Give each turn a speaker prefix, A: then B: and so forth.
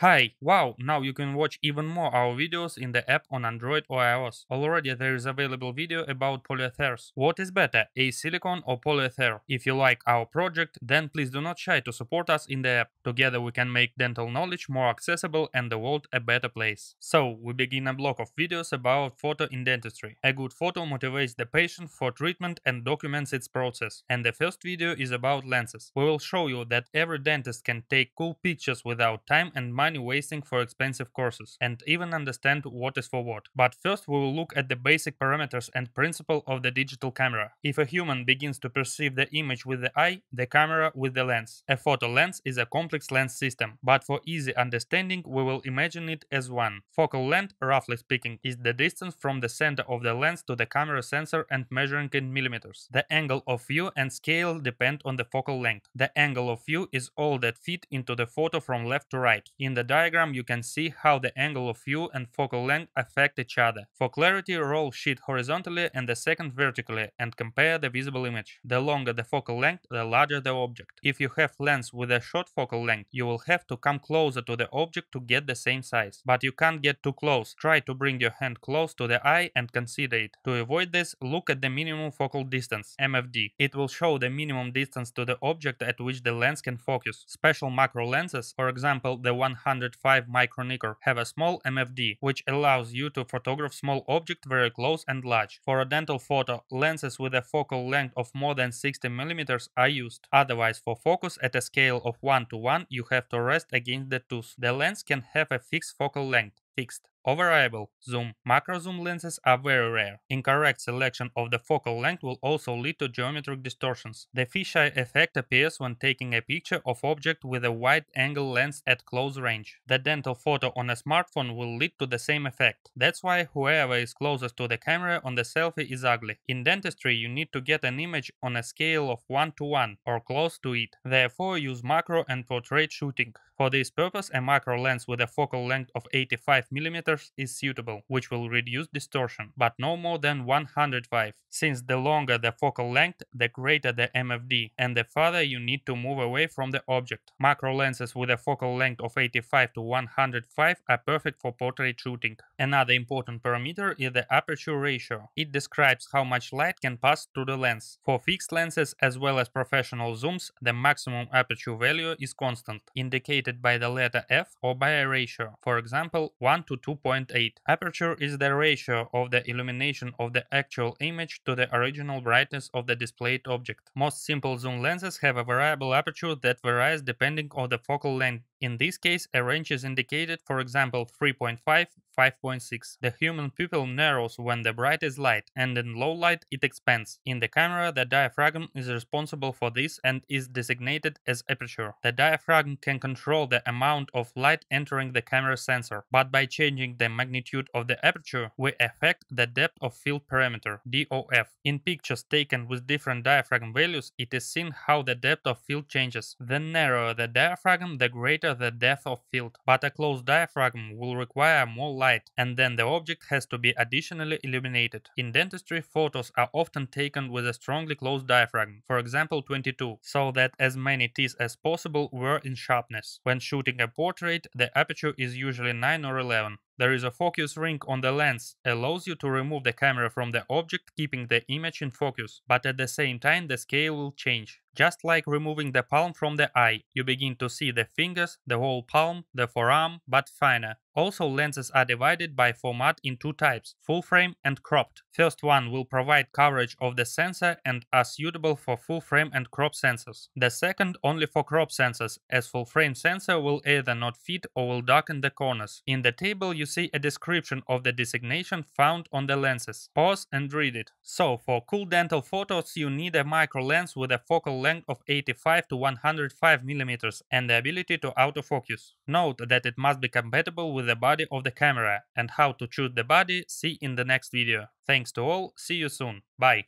A: Hi, wow, now you can watch even more our videos in the app on Android or iOS. Already there is available video about polyethers. What is better, a silicone or polyether? If you like our project, then please do not shy to support us in the app. Together we can make dental knowledge more accessible and the world a better place. So, we begin a block of videos about photo in dentistry. A good photo motivates the patient for treatment and documents its process. And the first video is about lenses. We will show you that every dentist can take cool pictures without time and money money wasting for expensive courses and even understand what is for what. But first we will look at the basic parameters and principle of the digital camera. If a human begins to perceive the image with the eye, the camera with the lens. A photo lens is a complex lens system, but for easy understanding we will imagine it as one. Focal length, roughly speaking, is the distance from the center of the lens to the camera sensor and measuring in millimeters. The angle of view and scale depend on the focal length. The angle of view is all that fit into the photo from left to right. In the diagram you can see how the angle of view and focal length affect each other. For clarity, roll sheet horizontally and the second vertically and compare the visible image. The longer the focal length, the larger the object. If you have lens with a short focal length, you will have to come closer to the object to get the same size. But you can't get too close. Try to bring your hand close to the eye and consider it. To avoid this, look at the minimum focal distance, MFD. It will show the minimum distance to the object at which the lens can focus. Special macro lenses, for example the 100 105 micronickel have a small MFD, which allows you to photograph small objects very close and large. For a dental photo, lenses with a focal length of more than 60 mm are used. Otherwise, for focus at a scale of 1 to 1, you have to rest against the tooth. The lens can have a fixed focal length. Fixed. Overrival zoom, macro zoom lenses are very rare. Incorrect selection of the focal length will also lead to geometric distortions. The fisheye effect appears when taking a picture of object with a wide-angle lens at close range. The dental photo on a smartphone will lead to the same effect. That's why whoever is closest to the camera on the selfie is ugly. In dentistry, you need to get an image on a scale of 1 to 1 or close to it. Therefore, use macro and portrait shooting. For this purpose, a macro lens with a focal length of 85 mm curves is suitable, which will reduce distortion, but no more than 105, since the longer the focal length, the greater the MFD, and the farther you need to move away from the object. Macro lenses with a focal length of 85 to 105 are perfect for portrait shooting. Another important parameter is the aperture ratio. It describes how much light can pass through the lens. For fixed lenses as well as professional zooms, the maximum aperture value is constant, indicated by the letter f or by a ratio, for example 1 to 2 2.8. Aperture is the ratio of the illumination of the actual image to the original brightness of the displayed object. Most simple zoom lenses have a variable aperture that varies depending on the focal length in this case, a range is indicated, for example 3.5, 5.6. The human pupil narrows when the bright is light, and in low light it expands. In the camera, the diaphragm is responsible for this and is designated as aperture. The diaphragm can control the amount of light entering the camera sensor, but by changing the magnitude of the aperture, we affect the depth of field parameter, DOF. In pictures taken with different diaphragm values, it is seen how the depth of field changes. The narrower the diaphragm, the greater quicker the depth of field, but a closed diaphragm will require more light and then the object has to be additionally illuminated. In dentistry, photos are often taken with a strongly closed diaphragm, for example 22, so that as many teeth as possible were in sharpness. When shooting a portrait, the aperture is usually 9 or 11. There is a focus ring on the lens, allows you to remove the camera from the object keeping the image in focus, but at the same time the scale will change. Just like removing the palm from the eye, you begin to see the fingers, the whole palm, the forearm, but finer. Also, lenses are divided by format in two types, full frame and cropped. First one will provide coverage of the sensor and are suitable for full frame and crop sensors. The second only for crop sensors, as full frame sensor will either not fit or will darken the corners. In the table you see a description of the designation found on the lenses. Pause and read it. So, for cool dental photos you need a micro lens with a focal length of 85 to 105 mm and the ability to autofocus. Note that it must be compatible with the body of the camera and how to choose the body see in the next video. Thanks to all, see you soon, bye!